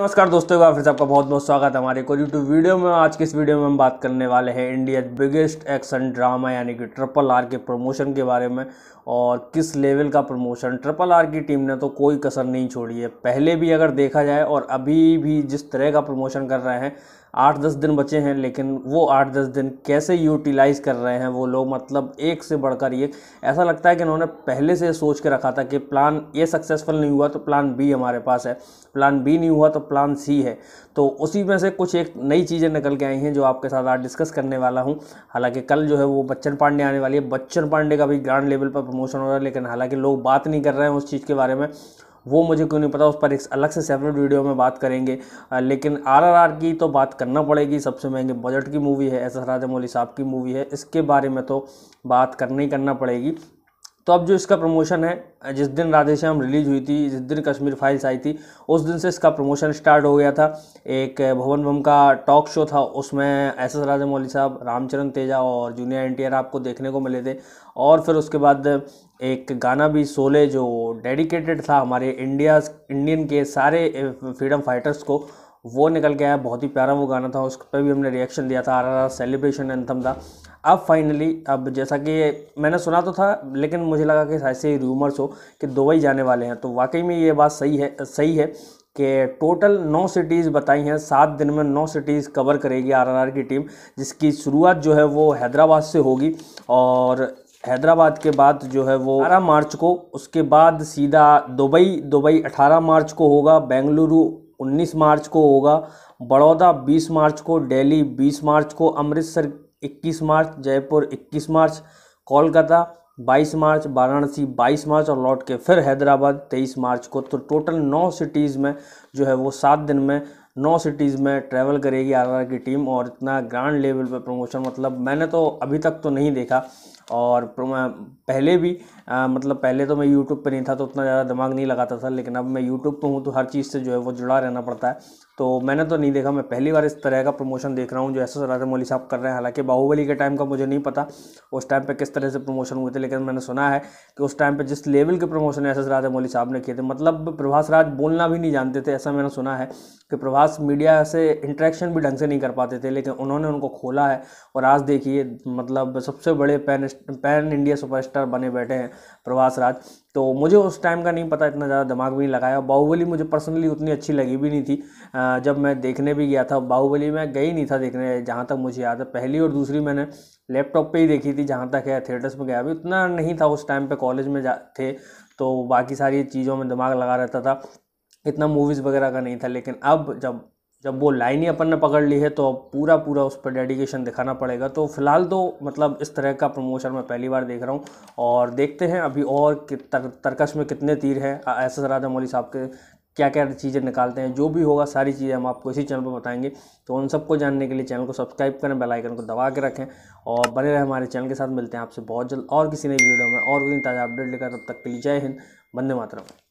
नमस्कार दोस्तों का फिर से आपका बहुत बहुत स्वागत है हमारे को यूट्यूब वीडियो में आज की इस वीडियो में हम बात करने वाले हैं इंडिया बिगेस्ट एक्शन ड्रामा यानी कि ट्रिपल आर के प्रमोशन के बारे में और किस लेवल का प्रमोशन ट्रिपल आर की टीम ने तो कोई कसर नहीं छोड़ी है पहले भी अगर देखा जाए और अभी भी जिस तरह का प्रमोशन कर रहे हैं आठ दस दिन बचे हैं लेकिन वो आठ दस दिन कैसे यूटिलाइज़ कर रहे हैं वो लोग मतलब एक से बढ़कर एक ऐसा लगता है कि इन्होंने पहले से सोच के रखा था कि प्लान ए सक्सेसफुल नहीं हुआ तो प्लान बी हमारे पास है प्लान बी नहीं हुआ तो प्लान सी है तो उसी में से कुछ एक नई चीज़ें निकल के आई हैं जो आपके साथ आज डिस्कस करने वाला हूँ हालांकि कल जो है वो बच्चन पांडे आने वाली है बच्चन पांडे का भी ग्रांड लेवल पर प्रमोशन हो रहा है लेकिन हालांकि लोग बात नहीं कर रहे हैं उस चीज़ के बारे में वो मुझे क्यों नहीं पता उस पर एक अलग से सेपरेट वीडियो में बात करेंगे लेकिन आरआरआर की तो बात करना पड़ेगी सबसे महंगे बजट की मूवी है एस एस राजमौली साहब की मूवी है इसके बारे में तो बात करना ही करना पड़ेगी तो अब जो इसका प्रमोशन है जिस दिन राधेश्याम रिलीज हुई थी जिस दिन कश्मीर फाइल्स आई थी उस दिन से इसका प्रमोशन स्टार्ट हो गया था एक भवन भम का टॉक शो था उसमें एस एस मौली साहब रामचरण तेजा और जूनियर एन आपको देखने को मिले थे और फिर उसके बाद एक गाना भी सोले जो डेडिकेटेड था हमारे इंडिया इंडियन के सारे फ्रीडम फाइटर्स को वो निकल के आया बहुत ही प्यारा वो गाना था उस पर भी हमने रिएक्शन दिया था आ रहा सेलिब्रेशन एंथम था अब फाइनली अब जैसा कि मैंने सुना तो था लेकिन मुझे लगा कि ऐसे ही रूमर्स हो कि दुबई जाने वाले हैं तो वाकई में ये बात सही है सही है कि टोटल नौ सिटीज़ बताई हैं सात दिन में नौ सिटीज़ कवर करेगी आरआरआर की टीम जिसकी शुरुआत जो है वो हैदराबाद से होगी और हैदराबाद के बाद जो है वो अठारह मार्च को उसके बाद सीधा दुबई दुबई 18 मार्च को होगा बेंगलुरु 19 मार्च को होगा बड़ौदा 20 मार्च को दिल्ली 20 मार्च को अमृतसर 21 मार्च जयपुर 21 मार्च कोलकाता 22 मार्च वाराणसी 22 मार्च और लौट के फिर हैदराबाद 23 मार्च को तो टोटल नौ सिटीज़ में जो है वो सात दिन में नौ सिटीज़ में ट्रैवल करेगी आर की टीम और इतना ग्रांड लेवल पर प्रमोशन मतलब मैंने तो अभी तक तो नहीं देखा और पहले भी आ, मतलब पहले तो मैं यूट्यूब पर नहीं था तो उतना ज़्यादा दिमाग नहीं लगाता था लेकिन अब मैं यूट्यूब पर हूँ तो हर चीज़ से जो है वो जुड़ा रहना पड़ता है तो मैंने तो नहीं देखा मैं पहली बार इस तरह का प्रमोशन देख रहा हूँ जो ऐसा राजा मौली साहब कर रहे हैं हालांकि बाहुबली के टाइम का मुझे नहीं पता उस टाइम पर किस तरह से प्रमोशन हुए थे लेकिन मैंने सुना है कि उस टाइम पर जिस लेवल के promotion S S Rajamouli साहब ने किए थे मतलब प्रभास राज बोलना भी नहीं जानते थे ऐसा मैंने सुना है कि प्रवास मीडिया से इंटरेक्शन भी ढंग से नहीं कर पाते थे लेकिन उन्होंने उनको खोला है और आज देखिए मतलब सबसे बड़े पैन पैन इंडिया सुपरस्टार बने बैठे हैं प्रवास राज तो मुझे उस टाइम का नहीं पता इतना ज़्यादा दिमाग भी नहीं लगाया बाहुबली मुझे पर्सनली उतनी अच्छी लगी भी नहीं थी जब मैं देखने भी गया था बाहुबली मैं गई नहीं था देखने जहाँ तक मुझे याद है पहली और दूसरी मैंने लैपटॉप पर ही देखी थी जहाँ तक है थिएटर्स में गया भी उतना नहीं था उस टाइम पर कॉलेज में जा थे तो बाकी सारी चीज़ों में दिमाग लगा रहता था इतना मूवीज़ वगैरह का नहीं था लेकिन अब जब जब वो लाइन ही अपन ने पकड़ ली है तो अब पूरा पूरा उस पर डेडिकेशन दिखाना पड़ेगा तो फिलहाल तो मतलब इस तरह का प्रमोशन मैं पहली बार देख रहा हूँ और देखते हैं अभी और तरकश में कितने तीर हैं एस एस राजा मौली साहब के क्या क्या चीज़ें निकालते हैं जो भी होगा सारी चीज़ें हम आपको इसी चैनल पर बताएंगे तो उन सबको जानने के लिए चैनल को सब्सक्राइब करें बेल आइकन को दबा के रखें और बने रहें हमारे चैनल के साथ मिलते हैं आपसे बहुत जल्द और किसी नई वीडियो में और कोई ताज़ा अपडेट लेकर तब तक के लिए जय हिंद बंदे मातरम